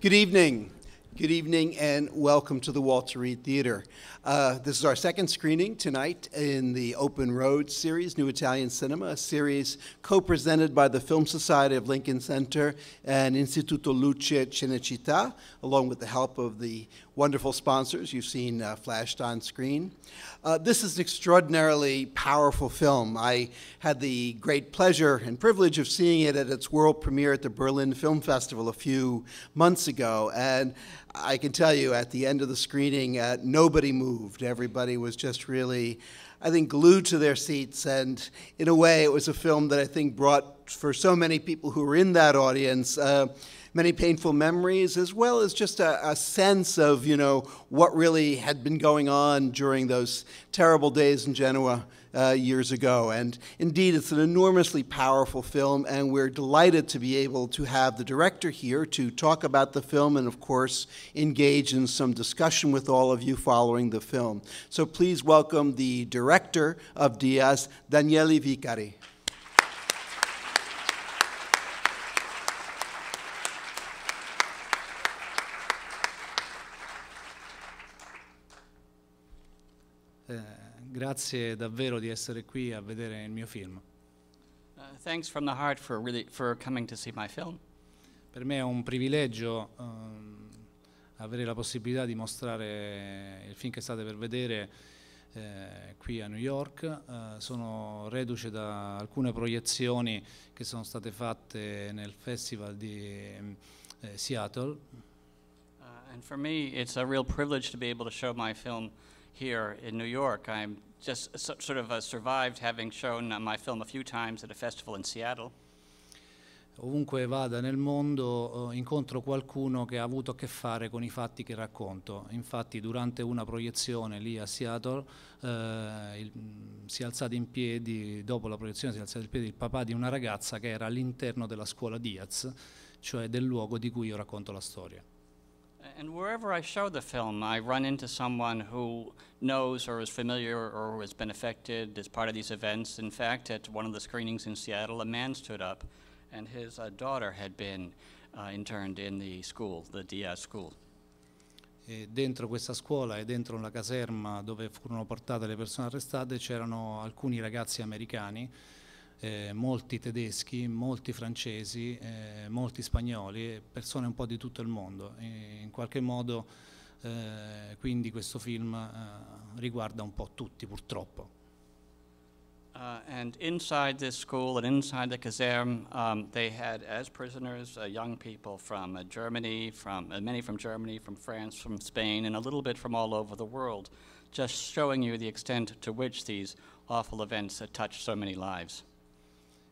Good evening. Good evening and welcome to the Walter Reed Theater. Uh, this is our second screening tonight in the Open Road series, New Italian Cinema, a series co presented by the Film Society of Lincoln Center and Istituto Luce Cinecittà, along with the help of the wonderful sponsors you've seen uh, flashed on screen. Uh, this is an extraordinarily powerful film. I had the great pleasure and privilege of seeing it at its world premiere at the Berlin Film Festival a few months ago. and I can tell you at the end of the screening, uh, nobody moved. Everybody was just really, I think, glued to their seats. And in a way, it was a film that I think brought for so many people who were in that audience. Uh, many painful memories, as well as just a, a, sense of, you know, what really had been going on during those terrible days in Genoa uh, years ago. And indeed, it's an enormously powerful film, and we're delighted to be able to have the director here to talk about the film and, of course, engage in some discussion with all of you following the film. So please welcome the director of Diaz, Daniele Vicari. Uh, grazie davvero di essere qui a vedere il mio film. Uh, thanks from the heart for, really, for coming to see my film. Per me è un privilegio um, avere la possibilità di mostrare il film che state per vedere eh, qui a New York. Uh, sono reduce da alcune proiezioni che sono state fatte nel festival di eh, Seattle. Uh, and for me it's a real privilege to be able to show my film here in New York. I'm just sort of uh, survived having shown uh, my film a few times at a festival in Seattle. Ovunque vada nel mondo oh, incontro qualcuno che ha avuto a che fare con i fatti che racconto. Infatti durante una proiezione lì a Seattle eh, il, si è alzato in piedi, dopo la proiezione si è alzato in piedi il papà di una ragazza che era all'interno della scuola Diaz, cioè del luogo di cui io racconto la storia. And wherever I show the film, I run into someone who knows or is familiar or has been affected as part of these events. In fact, at one of the screenings in Seattle, a man stood up, and his uh, daughter had been uh, interned in the school, the Diaz school. E dentro questa scuola e dentro la caserma dove furono portate le persone arrestate c'erano alcuni ragazzi americani eh, molti tedeschi, molti francesi, eh, molti spagnoli, persone un po' di tutto il mondo. E in qualche modo eh, quindi questo film eh, riguarda un po' tutti purtroppo. Uh, and inside this school and inside the caserne, um, they had as prisoners uh, young people from uh, Germany, from uh, many from Germany, from France, from Spain, and a little bit from all over the world, just showing you the extent to which these awful events touched so many lives.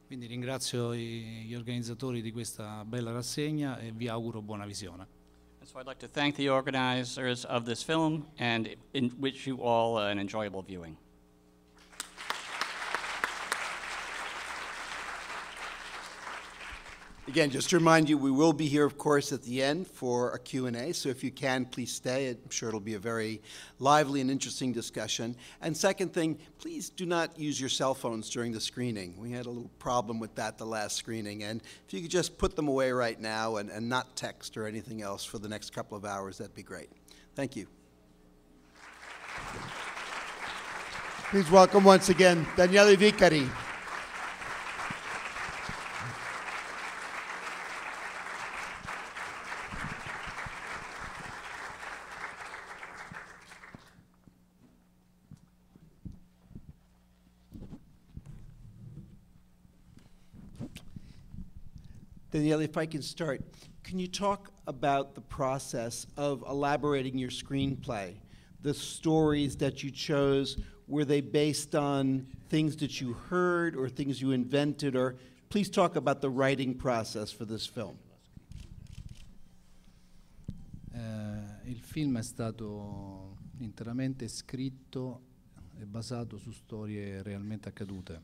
Quindi ringrazio gli organizzatori di questa bella rassegna e vi auguro buona visione. So I'd like to thank the organizers of this film and in, wish you all an enjoyable viewing. Again, just to remind you, we will be here, of course, at the end for a Q&A, so if you can, please stay. I'm sure it'll be a very lively and interesting discussion. And second thing, please do not use your cell phones during the screening. We had a little problem with that the last screening, and if you could just put them away right now and, and not text or anything else for the next couple of hours, that'd be great. Thank you. Please welcome once again Daniele Vicari. Danielle, if I can start, can you talk about the process of elaborating your screenplay? The stories that you chose, were they based on things that you heard or things you invented? Or please talk about the writing process for this film. Uh, il film è stato interamente scritto e basato su storie realmente accadute.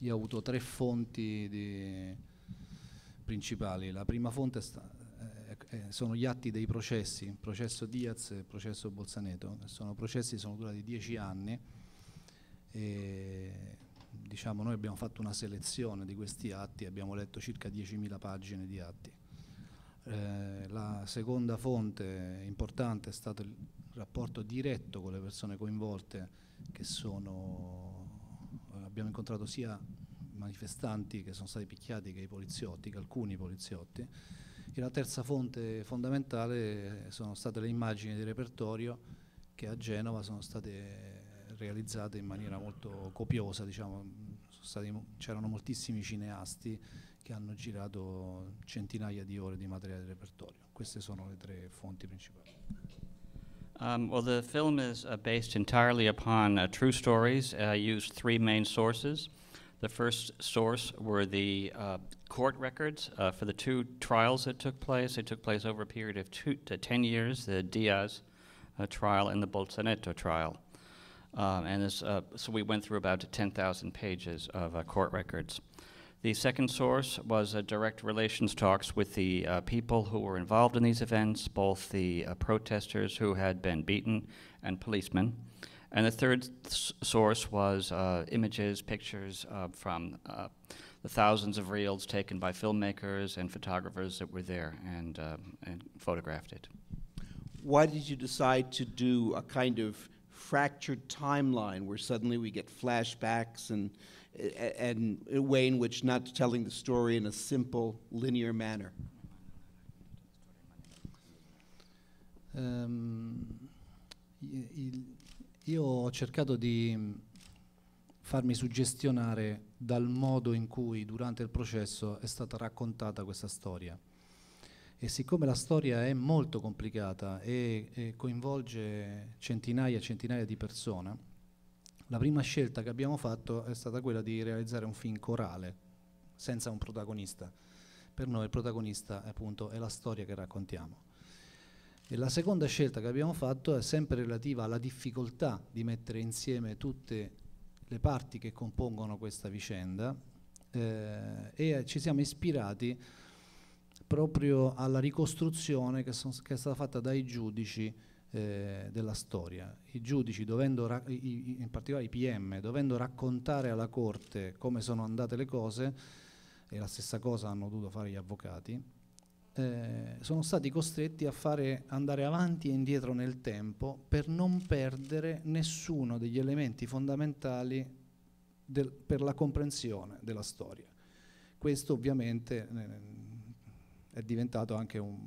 Io ho avuto tre fonti di principali. La prima fonte sta, eh, sono gli atti dei processi, processo Diaz e processo Bolzaneto. Sono processi che sono durati dieci anni e diciamo, noi abbiamo fatto una selezione di questi atti e abbiamo letto circa 10.000 pagine di atti. Eh, la seconda fonte importante è stato il rapporto diretto con le persone coinvolte che sono, abbiamo incontrato sia manifestanti che sono stati picchiati che i poliziotti, che alcuni poliziotti. E la terza fonte fondamentale sono state le immagini di repertorio che a Genova sono state realizzate in maniera molto copiosa, diciamo, c'erano moltissimi cineasti che hanno girato centinaia di ore di materiale di repertorio. Queste sono le tre fonti principali. Um, well, the film is uh, based entirely upon uh, true stories. Uh, I used three main sources. The first source were the uh, court records uh, for the two trials that took place. They took place over a period of two to uh, 10 years, the Diaz uh, trial and the Bolsonetto trial. Um, and this, uh, so we went through about 10,000 pages of uh, court records. The second source was direct relations talks with the people who were involved in these events, both the protesters who had been beaten and policemen. And the third source was uh, images, pictures uh, from uh, the thousands of reels taken by filmmakers and photographers that were there and, uh, and photographed it. Why did you decide to do a kind of fractured timeline where suddenly we get flashbacks and, and a way in which not telling the story in a simple, linear manner? Um, Io ho cercato di farmi suggestionare dal modo in cui durante il processo è stata raccontata questa storia. E siccome la storia è molto complicata e, e coinvolge centinaia e centinaia di persone, la prima scelta che abbiamo fatto è stata quella di realizzare un film corale, senza un protagonista. Per noi il protagonista appunto è la storia che raccontiamo. E la seconda scelta che abbiamo fatto è sempre relativa alla difficoltà di mettere insieme tutte le parti che compongono questa vicenda eh, e ci siamo ispirati proprio alla ricostruzione che, son, che è stata fatta dai giudici eh, della storia. I giudici, dovendo i, in particolare i PM, dovendo raccontare alla Corte come sono andate le cose, e la stessa cosa hanno dovuto fare gli avvocati, eh, sono stati costretti a fare andare avanti e indietro nel tempo per non perdere nessuno degli elementi fondamentali del, per la comprensione della storia. Questo ovviamente eh, è diventato anche un,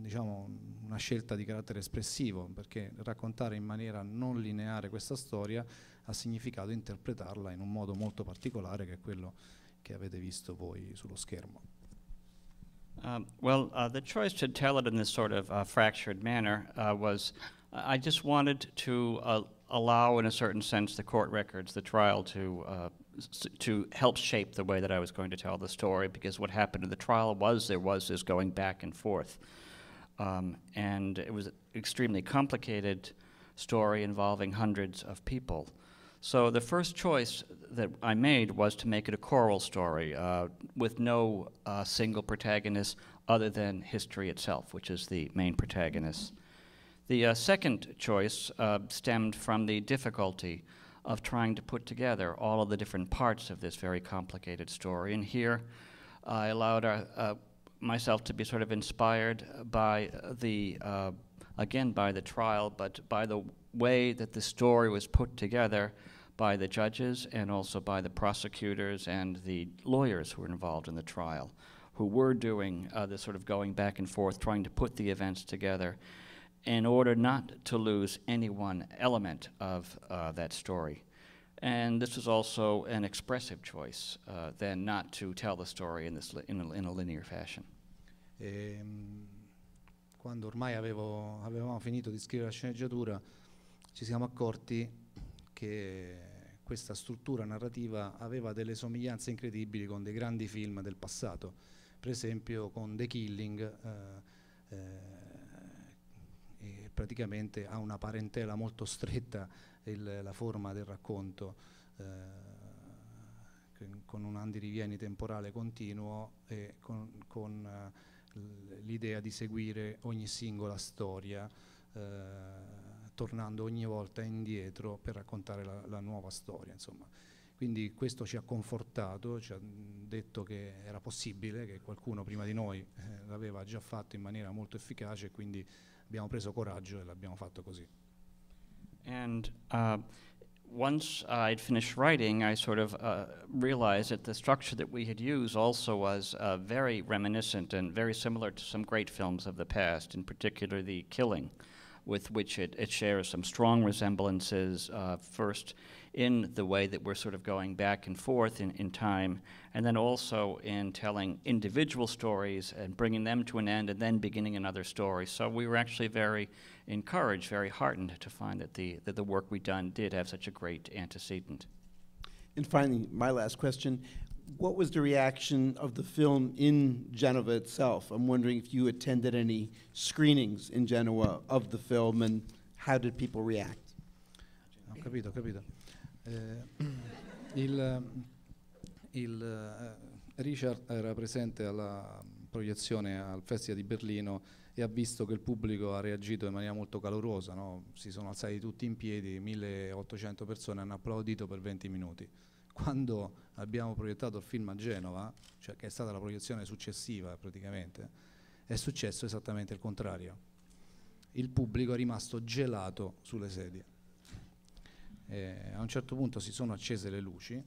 diciamo, una scelta di carattere espressivo, perché raccontare in maniera non lineare questa storia ha significato interpretarla in un modo molto particolare che è quello che avete visto voi sullo schermo. Um, well, uh, the choice to tell it in this sort of uh, fractured manner uh, was I just wanted to uh, allow, in a certain sense, the court records, the trial, to uh, to help shape the way that I was going to tell the story. Because what happened in the trial was there was this going back and forth, um, and it was an extremely complicated story involving hundreds of people. So the first choice that I made was to make it a choral story uh, with no uh, single protagonist other than history itself, which is the main protagonist. The uh, second choice uh, stemmed from the difficulty of trying to put together all of the different parts of this very complicated story. And here I allowed our, uh, uh, myself to be sort of inspired by the, again, by the trial, but by the way that the story was put together by the judges and also by the prosecutors and the lawyers who were involved in the trial, who were doing uh, this sort of going back and forth, trying to put the events together in order not to lose any one element of uh, that story. And this was also an expressive choice, uh, then not to tell the story in, this in, a, in a linear fashion. Um, quando ormai avevo, avevamo finito di scrivere la sceneggiatura, ci siamo accorti che questa struttura narrativa aveva delle somiglianze incredibili con dei grandi film del passato, per esempio con The Killing, eh, eh, praticamente ha una parentela molto stretta il, la forma del racconto, eh, con un andirivieni temporale continuo e con, con eh, l'idea di seguire ogni singola storia eh, tornando ogni volta indietro per raccontare la, la nuova storia. Insomma. Quindi questo ci ha confortato, ci ha detto che era possibile, che qualcuno prima di noi eh, l'aveva già fatto in maniera molto efficace, e quindi abbiamo preso coraggio e l'abbiamo fatto così. And uh, once I'd finished writing, I sort of uh, realized that the structure that we had used also was uh, very reminiscent and very similar to some great films of the past, in particular The Killing. with which it, it shares some strong resemblances, uh, first in the way that we're sort of going back and forth in, in time, and then also in telling individual stories and bringing them to an end and then beginning another story. So we were actually very encouraged, very heartened to find that the, that the work we'd done did have such a great antecedent. And finally, my last question what was the reaction of the film in Genova itself? I'm wondering if you attended any screenings in Genoa of the film and how did people react? Ho capito, ho capito. Eh, il, il eh, Richard era presente alla proiezione al Festival di Berlino e ha visto che il pubblico ha reagito in maniera molto calorosa, no? si sono alzati tutti in piedi, 1800 persone hanno applaudito per 20 minuti quando abbiamo proiettato il film a Genova, cioè che è stata la proiezione successiva praticamente, è successo esattamente il contrario. Il pubblico è rimasto gelato sulle sedie. E a un certo punto si sono accese le luci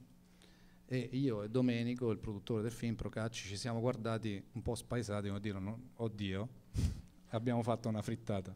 e io e Domenico, il produttore del film Procacci, ci siamo guardati un po' spaesati, come dire, oddio, abbiamo fatto una frittata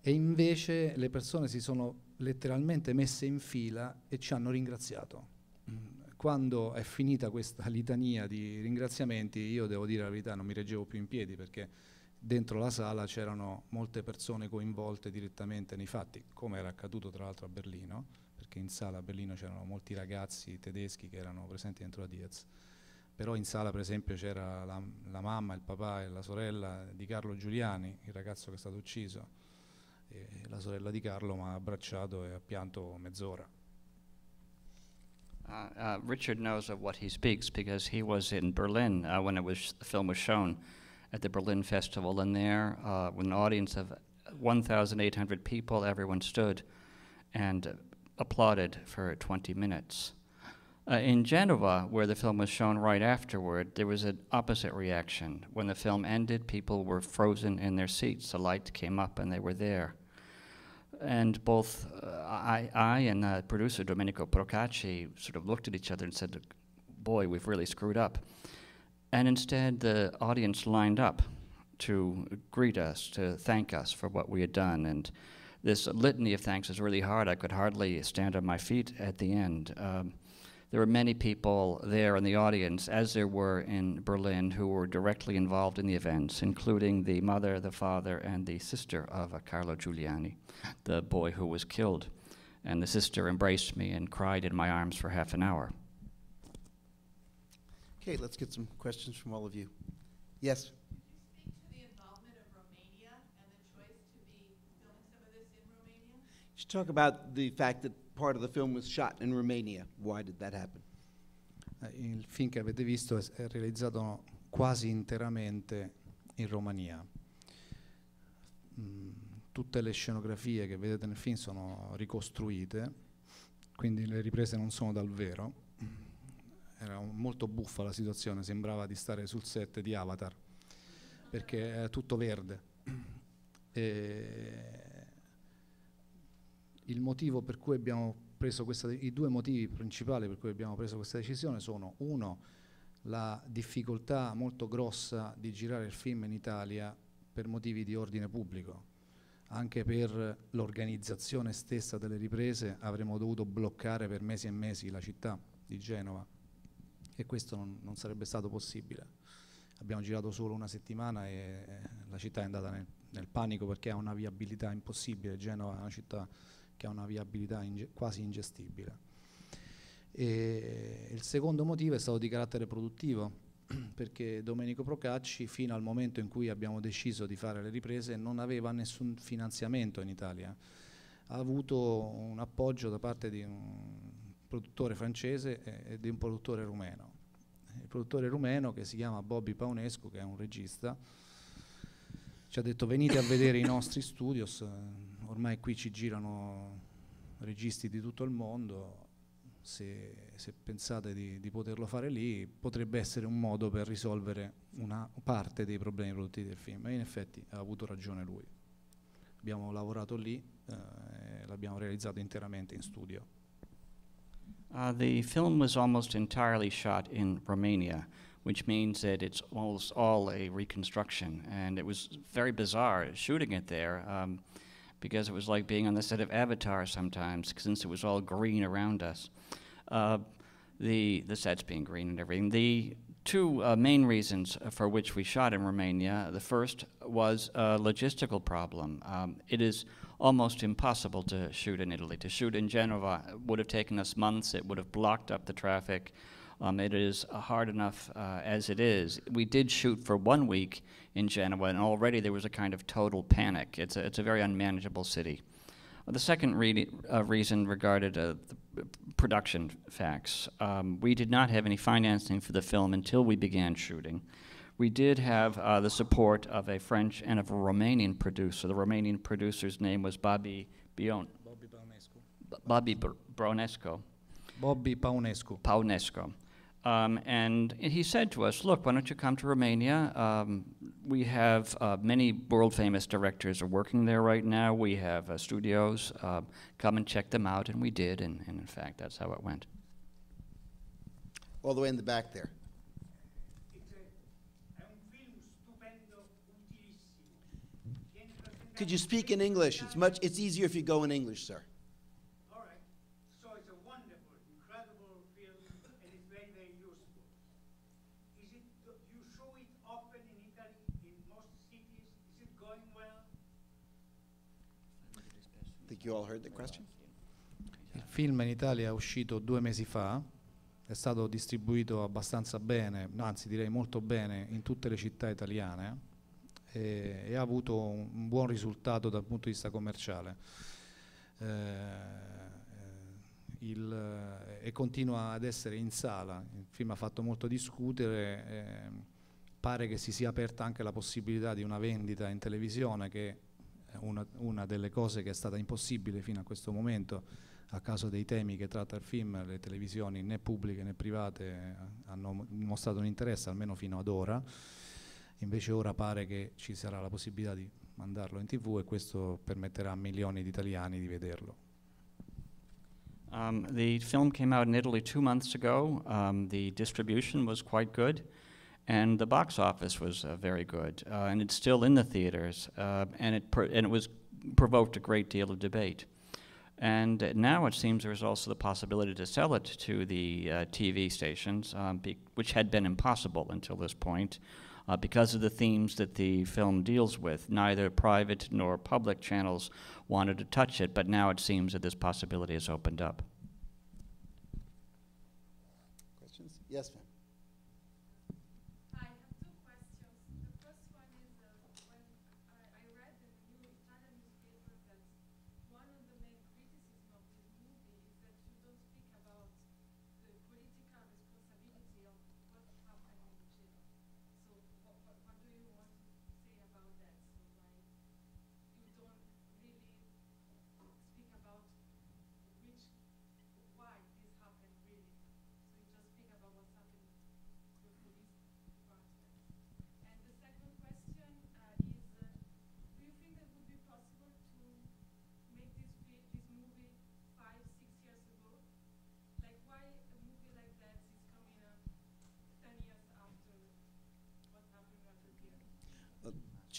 e invece le persone si sono letteralmente messe in fila e ci hanno ringraziato. Mm, quando è finita questa litania di ringraziamenti, io devo dire la verità, non mi reggevo più in piedi perché dentro la sala c'erano molte persone coinvolte direttamente nei fatti, come era accaduto tra l'altro a Berlino, perché in sala a Berlino c'erano molti ragazzi tedeschi che erano presenti dentro la Diaz. Però in sala per esempio c'era la, la mamma, il papà e la sorella di Carlo Giuliani, il ragazzo che è stato ucciso, la sorella di Carlo mi ha abbracciato e ha pianto mezz'ora. Uh, uh, Richard knows of what he speaks because he was in Berlin uh, when was, the film was shown at the Berlin Festival, and there, uh, with an audience of 1,800 people, everyone stood and applauded for 20 minutes. Uh, in Genova, where the film was shown right afterward, there was an opposite reaction. When the film ended, people were frozen in their seats. The lights came up, and they were there. And both uh, I, I and uh, producer Domenico Procacci sort of looked at each other and said, boy, we've really screwed up. And instead, the audience lined up to greet us, to thank us for what we had done. And this litany of thanks was really hard. I could hardly stand on my feet at the end. Um, there were many people there in the audience, as there were in Berlin, who were directly involved in the events, including the mother, the father, and the sister of uh, Carlo Giuliani, the boy who was killed. And the sister embraced me and cried in my arms for half an hour. Okay, let's get some questions from all of you. Yes? You should talk about the fact that part of the film was shot in Romania. Why did that happen? Eh, il film che avete visto è realizzato quasi interamente in Romania. Mm, tutte le scenografie che vedete nel film sono ricostruite, quindi le riprese non sono dal vero. Era molto buffa la situazione, sembrava di stare sul set di Avatar, perché è tutto verde. E il motivo per cui abbiamo preso questa, i due motivi principali per cui abbiamo preso questa decisione sono uno, la difficoltà molto grossa di girare il film in Italia per motivi di ordine pubblico, anche per l'organizzazione stessa delle riprese avremmo dovuto bloccare per mesi e mesi la città di Genova e questo non, non sarebbe stato possibile. Abbiamo girato solo una settimana e la città è andata nel, nel panico perché ha una viabilità impossibile, Genova è una città che ha una viabilità inge quasi ingestibile. E il secondo motivo è stato di carattere produttivo, perché Domenico Procacci fino al momento in cui abbiamo deciso di fare le riprese non aveva nessun finanziamento in Italia, ha avuto un appoggio da parte di un produttore francese e di un produttore rumeno. Il produttore rumeno che si chiama Bobby Paunescu, che è un regista, ci ha detto venite a vedere i nostri studios, ormai qui ci girano registi di tutto il mondo, se, se pensate di, di, poterlo fare lì potrebbe essere un modo per risolvere una parte dei problemi prodotti del film e in effetti ha avuto ragione lui. Abbiamo lavorato lì, eh, l'abbiamo realizzato interamente in studio. Uh, the film was almost entirely shot in Romania, which means that it's almost all a reconstruction. And it was very bizarre shooting it there. Um, because it was like being on the set of Avatar sometimes, since it was all green around us. Uh, the, the sets being green and everything. The two uh, main reasons for which we shot in Romania. The first was a logistical problem. Um, it is almost impossible to shoot in Italy. To shoot in Genova would have taken us months. It would have blocked up the traffic. Um, it is uh, hard enough uh, as it is. We did shoot for one week in Genoa, and already there was a kind of total panic. It's a, it's a very unmanageable city. The second uh, reason regarded uh, production facts. Um, we did not have any financing for the film until we began shooting. We did have uh, the support of a French and of a Romanian producer. The Romanian producer's name was Bobby Bion. Bobby Bionescu. Bobby Braunescu. Bobby Paunescu. Paunescu. Um, and, he said to us, look, why don't you come to Romania? Um, we have uh, many world famous directors are working there right now. We have uh, studios. Uh, come and check them out. And we did. And, and in fact, that's how it went. All the way in the back there. Could you speak in English? It's much. It's easier if you go in English, sir. think you all heard the question. Il film in Italia è uscito due mesi fa, è stato distribuito abbastanza bene, anzi direi molto bene, in tutte le città italiane e, e ha avuto un, un, buon risultato dal punto di vista commerciale. Eh, eh il, eh, e continua ad essere in sala, il film ha fatto molto discutere, eh, pare che si sia aperta anche la possibilità di una vendita in televisione che una, una, delle cose che è stata impossibile fino a questo momento a causa dei temi che tratta il film, le televisioni né pubbliche né private eh, hanno mostrato un interesse almeno fino ad ora, invece ora pare che ci sarà la possibilità di mandarlo in tv e questo permetterà a milioni di italiani di vederlo. Um, the film came out in Italy two months ago. Um, the distribution was quite good. and the box office was uh, very good, uh, and it's still in the theaters, uh, and it and it was provoked a great deal of debate. And now it seems there is also the possibility to sell it to the uh, TV stations, um, which had been impossible until this point, uh, because of the themes that the film deals with. Neither private nor public channels wanted to touch it, but now it seems that this possibility has opened up. Questions? Yes, ma'am.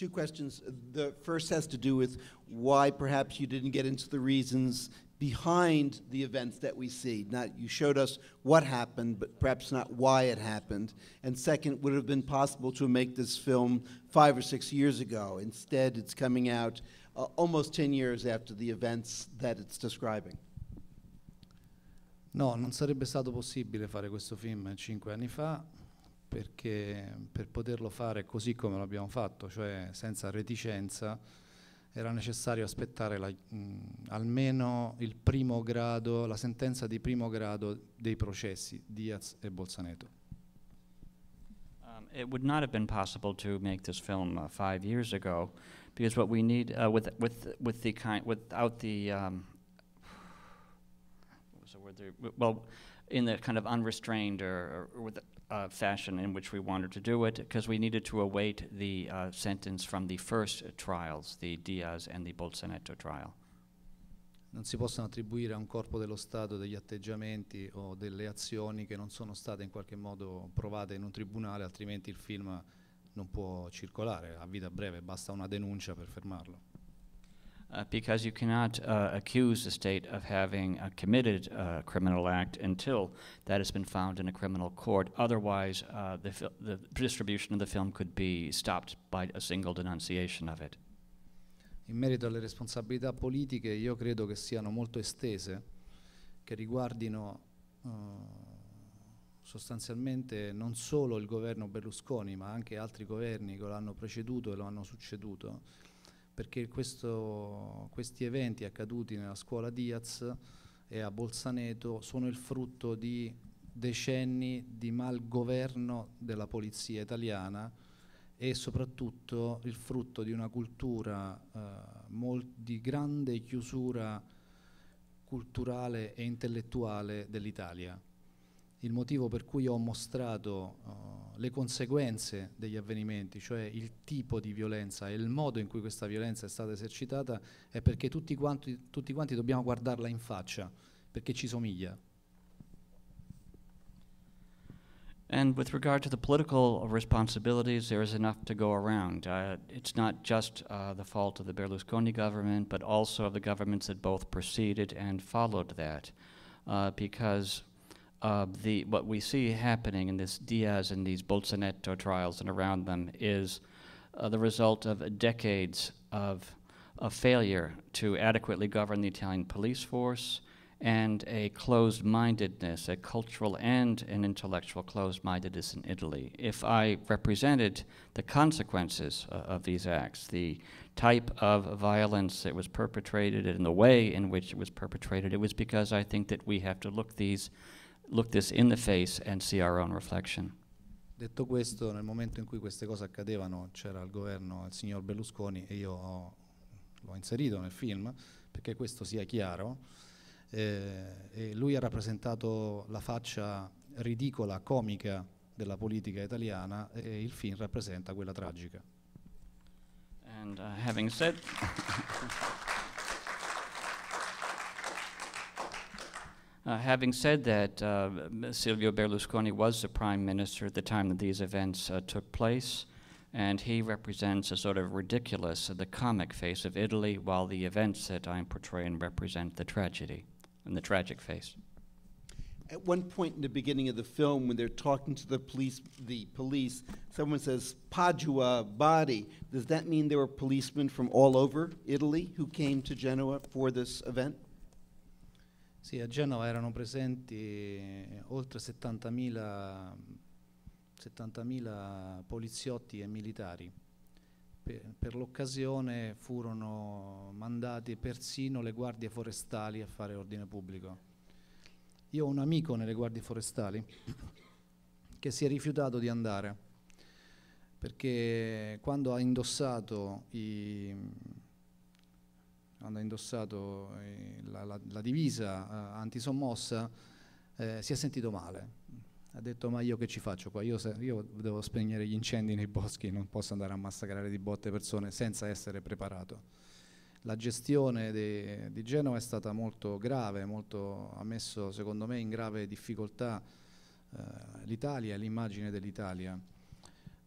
two questions. The first has to do with why perhaps you didn't get into the reasons behind the events that we see. Not you showed us what happened, but perhaps not why it happened. And second, would it have been possible to make this film five or six years ago? Instead, it's coming out uh, almost 10 years after the events that it's describing. No, non sarebbe stato possibile fare questo film cinque anni fa. perché per poterlo fare così come abbiamo fatto, cioè senza reticenza, era necessario aspettare la, mh, almeno il primo grado, la sentenza di primo grado dei processi Diaz e Bolzaneto. Um, it would not have been possible to make this film uh, five years ago because what we need uh, with, with, with the kind, without the, um, what was the word there? Well, in the kind of unrestrained or, or with uh, fashion in which we wanted to do it because we needed to await the uh, sentence from the first trials, the Diaz and the Bolsoneto trial. Non si possono attribuire a un corpo dello Stato degli atteggiamenti o delle azioni che non sono state in qualche modo provate in un tribunale, altrimenti il film non può circolare a vita breve, basta una denuncia per fermarlo. Uh, because you cannot uh, accuse the state of having uh, committed uh, a criminal act until that has been found in a criminal court. Otherwise, the, the distribution of the film could be stopped by a single denunciation of it. In merito alle responsabilità politiche, io credo che siano molto estese, che riguardino uh, sostanzialmente non solo il governo Berlusconi, ma anche altri governi che l'hanno preceduto e lo hanno succeduto perché questo, questi eventi accaduti nella scuola Diaz e a Bolzaneto sono il frutto di decenni di malgoverno della polizia italiana e soprattutto il frutto di una cultura eh, di grande chiusura culturale e intellettuale dell'Italia il motivo per cui ho mostrato uh, le conseguenze degli avvenimenti, cioè il tipo di violenza e il modo in cui questa violenza è stata esercitata, è perché tutti quanti, tutti quanti dobbiamo guardarla in faccia, perché ci somiglia. And with regard to the political responsibilities, there is enough to go around. Uh, it's not just uh, the fault of the Berlusconi government, but also of the governments that both preceded and followed that. Uh, because uh, the, what we see happening in this Diaz and these Bolsonaro trials and around them is uh, the result of decades of a failure to adequately govern the Italian police force and a closed mindedness, a cultural and an intellectual closed mindedness in Italy. If I represented the consequences uh, of these acts, the type of violence that was perpetrated and the way in which it was perpetrated, it was because I think that we have to look these look this in the face and see our own reflection. Detto questo, nel momento in cui queste cose accadevano c'era il governo il signor Berlusconi e io ho, l'ho inserito nel film perché questo sia chiaro. Eh, e lui ha rappresentato la faccia ridicola, comica della politica italiana e il film rappresenta quella tragica. And, uh, Uh, having said that, uh, Silvio Berlusconi was the prime minister at the time that these events uh, took place, and he represents a sort of ridiculous, uh, the comic face of Italy, while the events that I'm portraying represent the tragedy and the tragic face. At one point in the beginning of the film, when they're talking to the police, the police, someone says Padua body. Does that mean there were policemen from all over Italy who came to Genoa for this event? Sì, a Genova erano presenti oltre 70.000 70 poliziotti e militari. Per, per l'occasione furono mandati persino le guardie forestali a fare ordine pubblico. Io ho un amico nelle guardie forestali che si è rifiutato di andare perché quando ha indossato i, quando ha indossato eh, la, la, la divisa eh, antisommossa, eh, si è sentito male. Ha detto ma io che ci faccio qua? Io, se, io, devo spegnere gli incendi nei boschi, non posso andare a massacrare di botte persone senza essere preparato. La gestione de, di Genova è stata molto grave, molto, ha messo secondo me in grave difficoltà eh, l'Italia e l'immagine dell'Italia.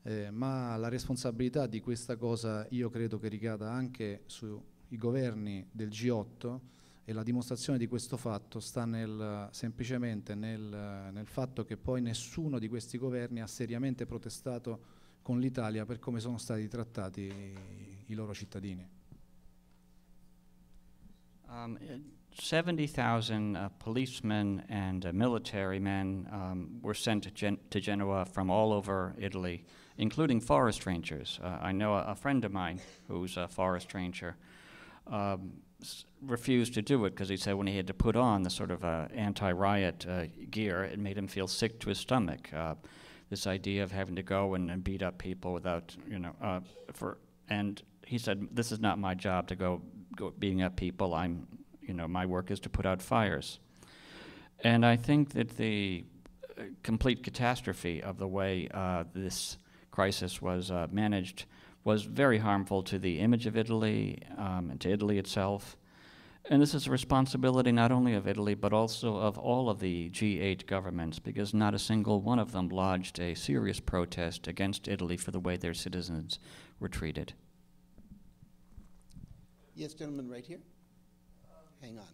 Eh, ma la responsabilità di questa cosa io credo che ricada anche su i governi del G8 e la dimostrazione di questo fatto sta nel, semplicemente nel, nel fatto che poi nessuno di questi governi ha seriamente protestato con l'Italia per come sono stati trattati i, i loro cittadini. Um, 70,000 uh, policemen and uh, military men um, were sent to, Gen to, Genoa from all over Italy, including forest rangers. Uh, I know a, a, friend of mine who's a forest ranger, um, refused to do it because he said when he had to put on the sort of uh, anti-riot uh, gear, it made him feel sick to his stomach. Uh, this idea of having to go and, and beat up people without, you know, uh, for and he said, "This is not my job to go, go beating up people. I'm, you know, my work is to put out fires." And I think that the uh, complete catastrophe of the way this crisis was managed was very harmful to the image of Italy um, and to Italy itself. And this is a responsibility not only of Italy, but also of all of the G8 governments, because not a single one of them lodged a serious protest against Italy for the way their citizens were treated. Yes, gentlemen, right here. Hang on.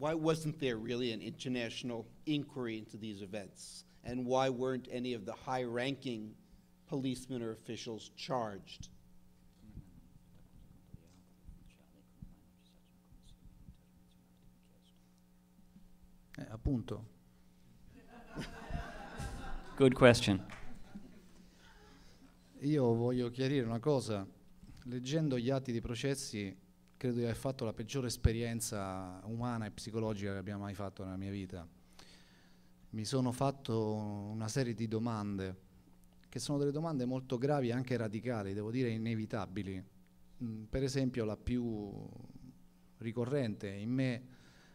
why wasn't there really an international inquiry into these events? And why weren't any of the high ranking policemen or officials charged? Eh, appunto. Good question. Io voglio chiarire una cosa. Leggendo gli atti di processi credo di aver fatto la peggiore esperienza umana e psicologica che abbia mai fatto nella mia vita. Mi sono fatto una serie di domande, che sono delle domande molto gravi e anche radicali, devo dire inevitabili. Mm, per esempio la più ricorrente in me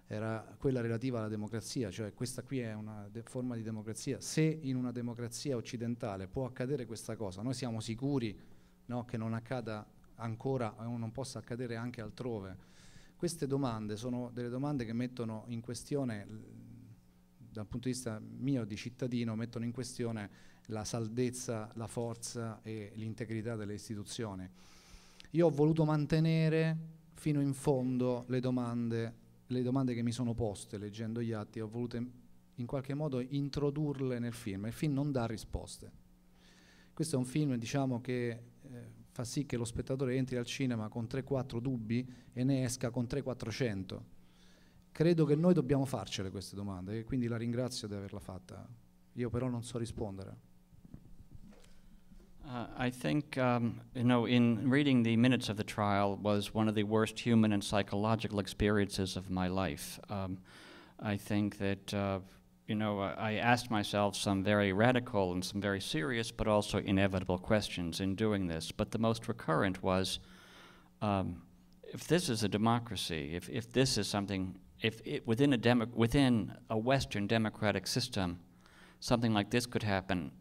era quella relativa alla democrazia, cioè questa qui è una forma di democrazia. Se in una democrazia occidentale può accadere questa cosa, noi siamo sicuri no, che non accada ancora eh, non possa accadere anche altrove. Queste domande sono delle domande che mettono in questione, dal punto di vista mio di cittadino, mettono in questione la saldezza, la forza e l'integrità delle istituzioni. Io ho voluto mantenere fino in fondo le domande, le domande che mi sono poste leggendo gli atti, ho voluto in qualche modo introdurle nel film. Il film non dà risposte. Questo è un film diciamo, che eh, fa sì che lo spettatore entri al cinema con 3-4 dubbi e ne esca con 3-400. Credo che noi dobbiamo farcele queste domande e quindi la ringrazio di averla fatta. Io però non so rispondere. Uh, I think, um, you know, in reading the minutes of the trial was one of the worst human and psychological experiences of my life. Um, I think that uh, you know, uh, I asked myself some very radical and some very serious but also inevitable questions in doing this. But the most recurrent was um, if this is a democracy, if, if this is something, if it, within, a demo, within a Western democratic system, something like this could happen,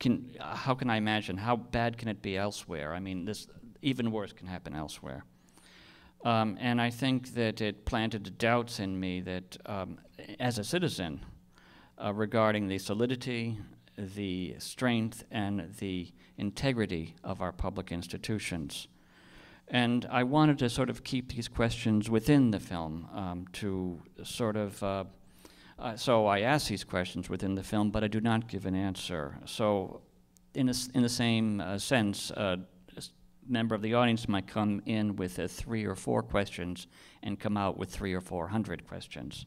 can, uh, how can I imagine? How bad can it be elsewhere? I mean, this even worse can happen elsewhere. Um, and I think that it planted doubts in me that um, as a citizen, uh, regarding the solidity, the strength, and the integrity of our public institutions. And I wanted to sort of keep these questions within the film um, to sort of, uh, uh, so I ask these questions within the film, but I do not give an answer. So in, a, in the same uh, sense, a uh, member of the audience might come in with uh, three or four questions and come out with three or four hundred questions.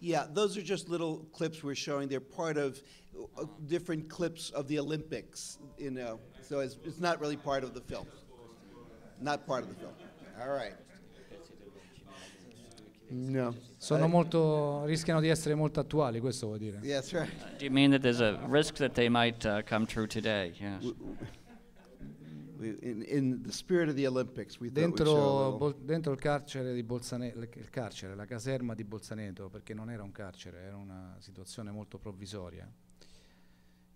Yeah, those are just little clips we're showing. They're part of uh, different clips of the Olympics, you know. So it's, it's not really part of the film. Not part of the film. All right. No. Sono molto, rischiano di essere molto attuali, questo vuol dire. Yes, right. Do you mean that there's a risk that they might uh, come true today? Yes. in, in the of the Olympics, we dentro, bol, dentro il carcere di Bolzaneto, il carcere, la caserma di Bolzaneto, perché non era un carcere, era una situazione molto provvisoria.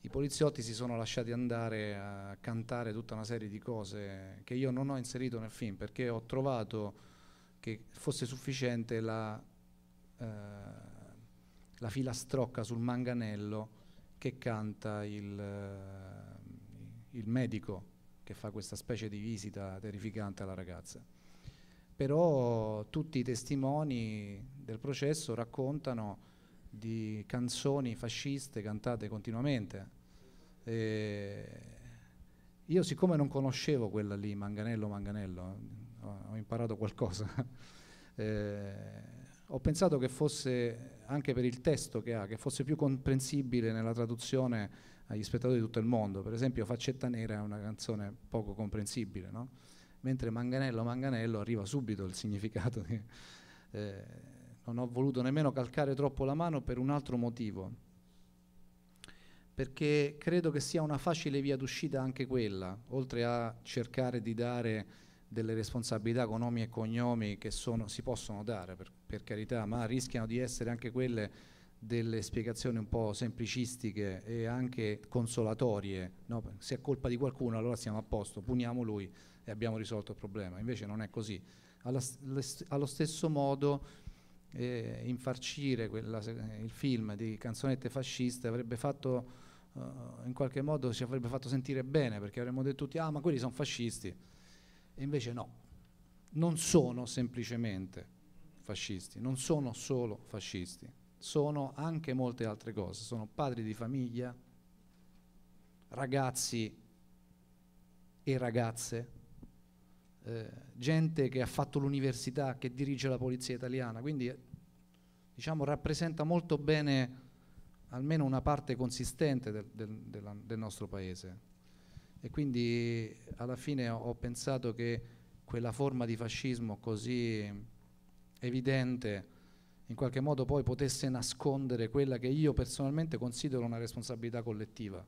I poliziotti si sono lasciati andare a cantare tutta una serie di cose che io non ho inserito nel film perché ho trovato che fosse sufficiente la, eh, la filastrocca sul manganello che canta il, eh, il medico che fa questa specie di visita terrificante alla ragazza. Però tutti i testimoni del processo raccontano di canzoni fasciste cantate continuamente. E io siccome non conoscevo quella lì, Manganello Manganello, eh, ho imparato qualcosa, eh, ho pensato che fosse, anche per il testo che ha, che fosse più comprensibile nella traduzione agli spettatori di tutto il mondo. Per esempio Faccetta Nera è una canzone poco comprensibile, no? mentre Manganello Manganello arriva subito il significato. Di, eh, non ho voluto nemmeno calcare troppo la mano per un altro motivo, perché credo che sia una facile via d'uscita anche quella, oltre a cercare di dare delle responsabilità con nomi e cognomi che sono, si possono dare, per, per carità, ma rischiano di essere anche quelle delle spiegazioni un po' semplicistiche e anche consolatorie, no? se è colpa di qualcuno allora siamo a posto, puniamo lui e abbiamo risolto il problema, invece non è così. allo stesso modo eh, infarcire quella, il film di canzonette fasciste avrebbe fatto, uh, in qualche modo ci avrebbe fatto sentire bene perché avremmo detto tutti ah ma quelli sono fascisti, e invece no, non sono semplicemente fascisti, non sono solo fascisti sono anche molte altre cose, sono padri di famiglia, ragazzi e ragazze, eh, gente che ha fatto l'università, che dirige la polizia italiana, quindi eh, diciamo, rappresenta molto bene almeno una parte consistente del, del, della, del nostro paese. E quindi alla fine ho, ho pensato che quella forma di fascismo così evidente, in qualche modo poi potesse nascondere quella che io personalmente considero una responsabilità collettiva.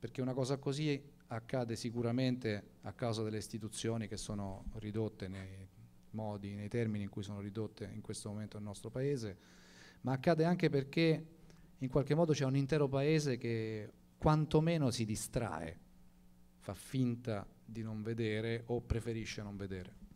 Perché una cosa così accade sicuramente a causa delle istituzioni che sono ridotte nei modi, nei termini in cui sono ridotte in questo momento il nostro Paese, ma accade anche perché in qualche modo c'è un intero Paese che quantomeno si distrae, fa finta di non vedere o preferisce non vedere.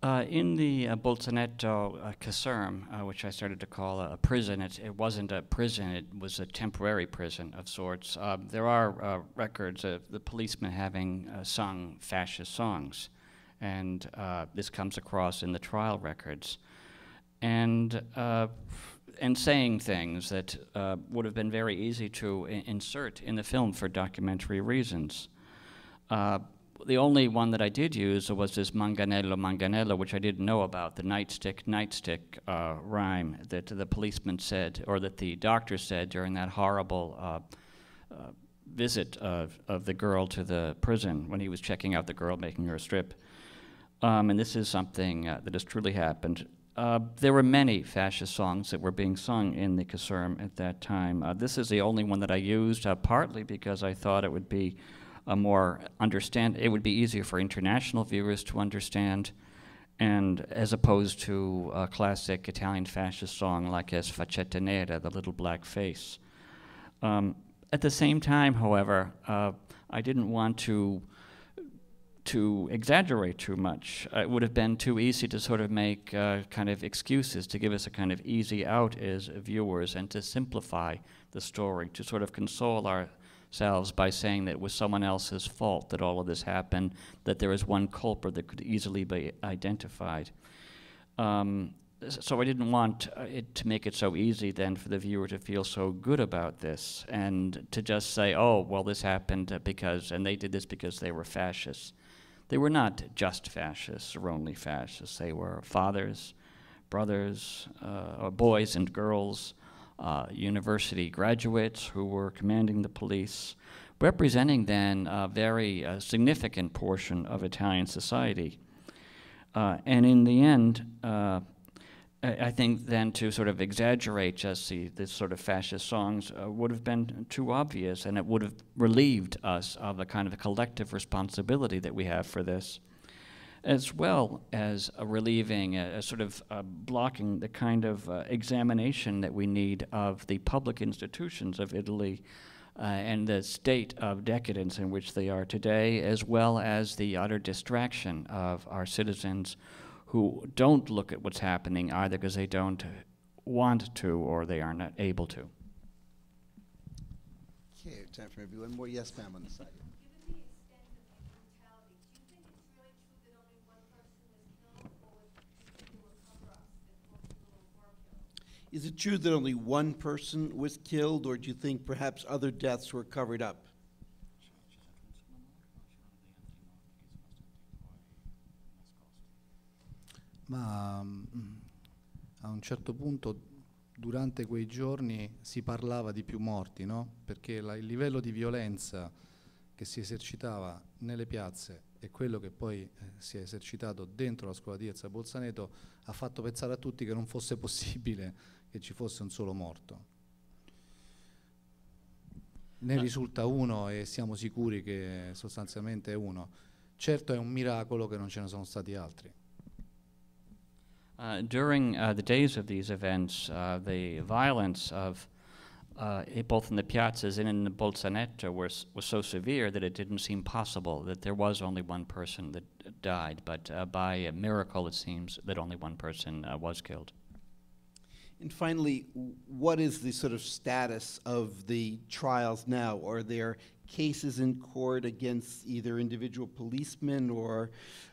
Uh, in the uh, Bolzaneto uh, Caserm, uh, which I started to call a, a prison, it, it, wasn't a prison, it was a temporary prison of sorts. Um, there are uh, records of the policemen having uh, sung fascist songs, and uh, this comes across in the trial records. And, and saying things that would have been very easy to insert in the film for documentary reasons the only one that I did use was this manganello manganello, which I didn't know about, the nightstick nightstick uh, rhyme that the policeman said, or that the doctor said during that horrible uh, uh, visit of, of the girl to the prison when he was checking out the girl, making her strip. Um, and this is something uh, that has truly happened. Uh, there were many fascist songs that were being sung in the caserm at that time. Uh, this is the only one that I used, partly because I thought it would be a more understand, it would be easier for international viewers to understand, and as opposed to a classic Italian fascist song like Es Facetta Nera, The Little Black Face. Um, at the same time, however, uh, I didn't want to to exaggerate too much. Uh, it would have been too easy to sort of make uh, kind of excuses to give us a kind of easy out as viewers and to simplify the story, to sort of console our ourselves by saying that it was someone else's fault that all of this happened, that there is one culprit that could easily be identified. Um, so I didn't want uh, it to make it so easy then for the viewer to feel so good about this and to just say, oh, well, this happened because, and they did this because they were fascists. They were not just fascists or only fascists. They were fathers, brothers, uh, boys and girls, uh, university graduates who were commanding the police, representing then a very uh, significant portion of Italian society. Uh, and in the end, uh, I, I think then to sort of exaggerate just the, the sort of fascist songs uh, would have been too obvious, and it would have relieved us of the kind of collective responsibility that we have for this as well as a relieving, a, a sort of blocking the kind of uh, examination that we need of the public institutions of Italy uh, and the state of decadence in which they are today, as well as the utter distraction of our citizens who don't look at what's happening either because they don't want to or they are not able to. Okay, time for maybe one more. Yes, ma'am, on the side. Is it true that only one person was killed, or do you think perhaps other deaths were covered up? Ma mm, a un certo punto durante quei giorni si parlava di più morti, no? perché la, il livello di violenza che si esercitava nelle piazze e quello che poi eh, si è esercitato dentro la scuola di Ezza Bolzaneto ha fatto pensare a tutti che non fosse possibile che ci fosse un solo morto. Ne ah. risulta uno e siamo sicuri che sostanzialmente è uno. Certo è un miracolo che non ce ne sono stati altri. Uh, during uh, the days of these events, uh, the violence of uh, both in the piazzas and in the Bolzaneto were, was so severe that it didn't seem possible that there was only one person that died, but uh, by a miracle it seems that only one person uh, was killed. And finally, what is the sort of status of the trials now? Are there cases in court against either individual policemen or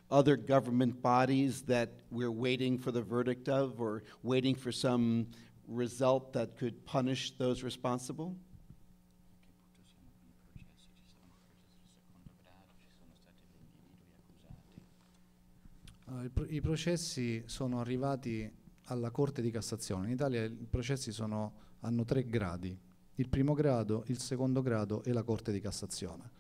other government bodies that we're waiting for the verdict of or waiting for some result that could punish those responsible? Uh, I processi sono arrivati alla Corte di Cassazione. In Italia i processi sono, hanno tre gradi, il primo grado, il secondo grado e la Corte di Cassazione.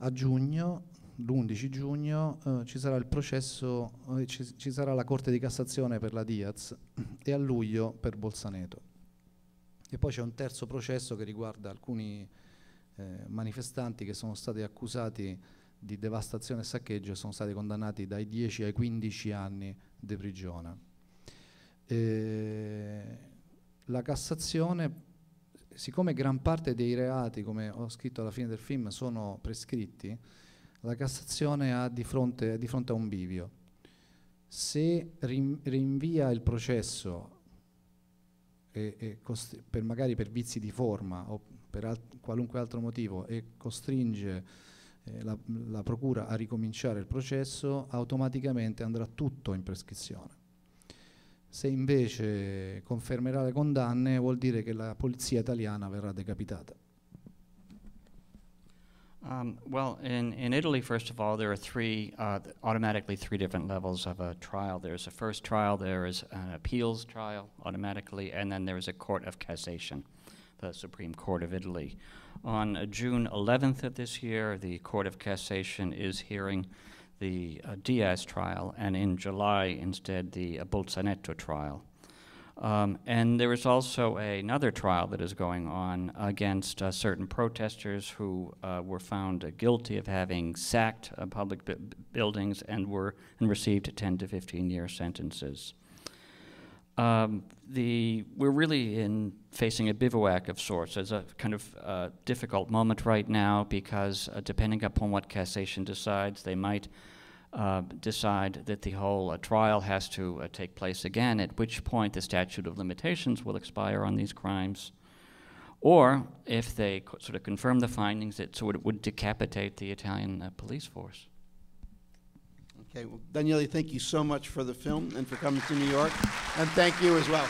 A giugno l'11 giugno eh, ci sarà il processo, eh, ci, ci, sarà la Corte di Cassazione per la Diaz e a luglio per Bolzaneto. E poi c'è un terzo processo che riguarda alcuni eh, manifestanti che sono stati accusati di devastazione e saccheggio e sono stati condannati dai 10 ai 15 anni di prigione. la Cassazione siccome gran parte dei reati, come ho scritto alla fine del film, sono prescritti, la Cassazione ha di fronte, è di fronte a un bivio. Se rinvia il processo e, e per magari per vizi di forma o per alt qualunque altro motivo e costringe eh, la, la procura a ricominciare il processo, automaticamente andrà tutto in prescrizione. Se invece confermerà le condanne vuol dire che la polizia italiana verrà decapitata. Um, well, in, in Italy, first of all, there are three, uh, automatically three different levels of a trial. There's a first trial, there is an appeals trial automatically, and then there is a court of cassation, the Supreme Court of Italy. On uh, June 11th of this year, the Court of Cassation is hearing the uh, Diaz trial, and in July, instead, the uh, Bolzanetto trial. Um, and there is also a, another trial that is going on against uh, certain protesters who uh, were found uh, guilty of having sacked uh, public buildings and were and received 10 to 15 year sentences. Um, the, we're really in facing a bivouac of sorts. It's a kind of uh, difficult moment right now because uh, depending upon what cassation decides, they might uh, decide that the whole uh, trial has to uh, take place again, at which point the statute of limitations will expire on these crimes. Or if they sort of confirm the findings, it sort of would decapitate the Italian uh, police force. Okay, well, Daniele, thank you so much for the film and for coming to New York. And thank you as well.